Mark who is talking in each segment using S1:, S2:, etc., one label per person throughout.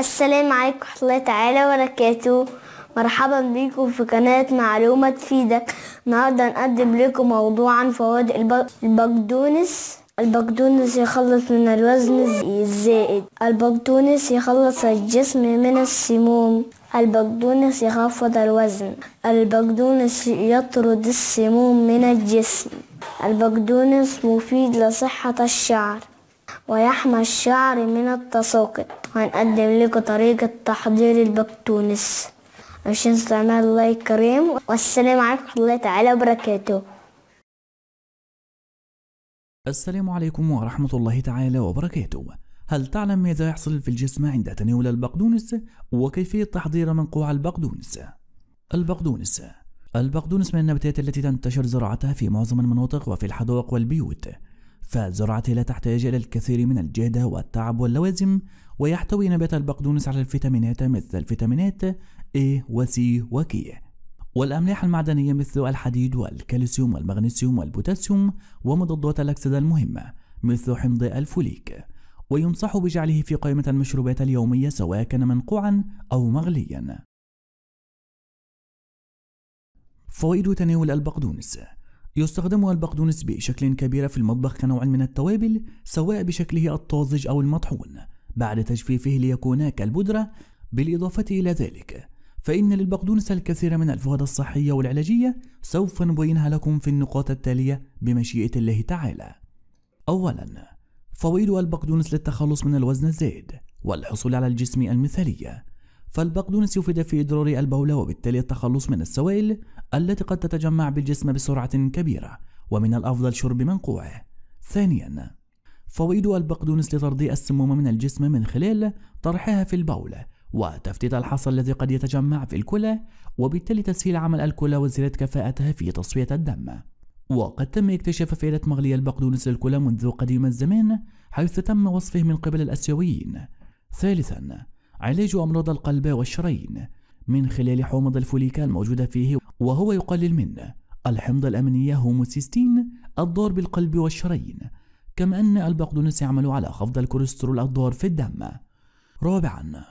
S1: السلام عليكم ورحمة الله تعالى وبركاته مرحبا بيكم في قناة معلومة تفيدك النهاردة نقدم لكم موضوع عن فوائد البقدونس البقدونس يخلص من الوزن الزائد البقدونس يخلص الجسم من السموم البقدونس يخفض الوزن البقدونس يطرد السموم من الجسم البقدونس مفيد لصحة الشعر ويحمى الشعر من التساقط هنقدم لكم طريقة تحضير البقدونس مش استعمال الله لايك كريم والسلام عليكم ورحمة الله تعالى وبركاته
S2: السلام عليكم ورحمة الله تعالى وبركاته هل تعلم ماذا يحصل في الجسم عند تناول البقدونس وكيفية تحضير منقوع البقدونس؟ البقدونس البقدونس من النباتات التي تنتشر زراعتها في معظم المناطق وفي الحدائق والبيوت فزرعته لا تحتاج إلى الكثير من الجهد والتعب واللوازم ويحتوي نبات البقدونس على الفيتامينات مثل الفيتامينات A و C و K والأملاح المعدنية مثل الحديد والكالسيوم والمغنيسيوم والبوتاسيوم ومضادات الأكسدة المهمة مثل حمض الفوليك وينصح بجعله في قائمة المشروبات اليومية سواء كان منقوعا أو مغليا فوائد تناول البقدونس يستخدمها البقدونس بشكل كبير في المطبخ كنوع من التوابل سواء بشكله الطازج أو المطحون بعد تجفيفه ليكونا كالبودرة بالإضافة إلى ذلك فإن للبقدونس الكثير من الفوائد الصحية والعلاجية سوف نبينها لكم في النقاط التالية بمشيئة الله تعالى أولا فوائد البقدونس للتخلص من الوزن الزائد والحصول على الجسم المثالية فالبقدونس يفيد في إدرار البول وبالتالي التخلص من السوائل التي قد تتجمع بالجسم بسرعة كبيرة ومن الأفضل شرب منقوعه ثانيا فوائد البقدونس لطرد السموم من الجسم من خلال طرحها في البول وتفتيت الحصى الذي قد يتجمع في الكلى وبالتالي تسهيل عمل الكلى وزيادة كفاءتها في تصفية الدم وقد تم اكتشاف فائدة مغلي البقدونس للكلى منذ قديم الزمان حيث تم وصفه من قبل الأسيويين ثالثا علاج أمراض القلب والشرايين من خلال حمض الفوليكا الموجودة فيه وهو يقلل من الحمض الأمينية هوموسيستين الضار بالقلب والشرايين كما أن البقدونس يعمل على خفض الكوليسترول الضار في الدم رابعا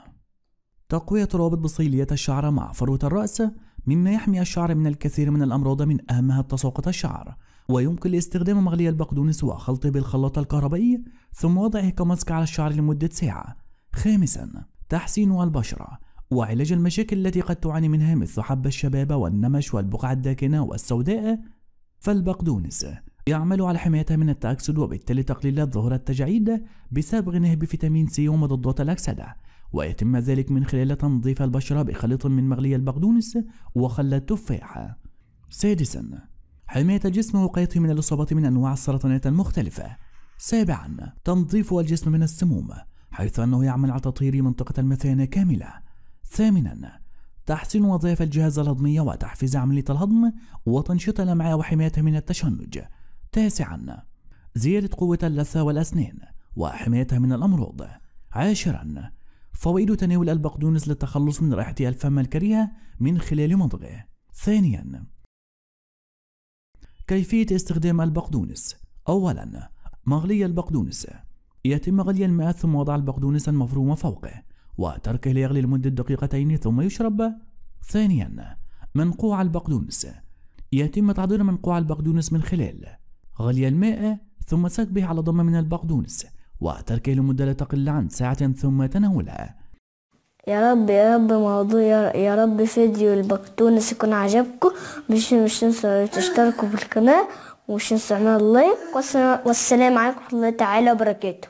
S2: تقوية روابط بصيلية الشعر مع فروة الرأس مما يحمي الشعر من الكثير من الأمراض من أهمها تساقط الشعر ويمكن استخدام مغلي البقدونس وخلطه بالخلاط الكهربائي ثم وضعه كماسك على الشعر لمدة ساعة خامسا تحسين البشرة وعلاج المشاكل التي قد تعاني منها مثل حب الشباب والنمش والبقع الداكنة والسوداء فالبقدونس يعمل على حمايتها من التأكسد وبالتالي تقليل ظهور التجاعيد بسبب غناه بفيتامين سي ومضادات الأكسدة ويتم ذلك من خلال تنظيف البشرة بخليط من مغلي البقدونس وخل التفاح سادسا حماية الجسم ووقايته من الإصابات من أنواع السرطانات المختلفة سابعا تنظيف الجسم من السموم حيث أنه يعمل على تطهير منطقة المثانة كاملة. ثامناً تحسين وظائف الجهاز الهضمي وتحفيز عملية الهضم وتنشيط الأمعاء وحمايتها من التشنج. تاسعاً زيادة قوة اللثة والأسنان وحمايتها من الأمراض. عاشراً فوائد تناول البقدونس للتخلص من رائحة الفم الكريهة من خلال مضغه. ثانياً كيفية استخدام البقدونس أولاً مغلي البقدونس يتم غلي الماء ثم وضع البقدونس المفروم فوقه وتركه ليغلي لمدة دقيقتين ثم يشرب ثانيا منقوع البقدونس يتم تحضير منقوع البقدونس من خلال غلي الماء ثم سكبه على ضم من البقدونس وتركه لمدة لا تقل عن ساعة ثم تناولها
S1: يا رب يا رب موضوع يا رب فيديو البقدونس يكون عجبكم مش مش تنسوا تشتركوا في القناة ومش تنسوا تعملوا لايك والسلام عليكم ورحمة الله تعالى وبركاته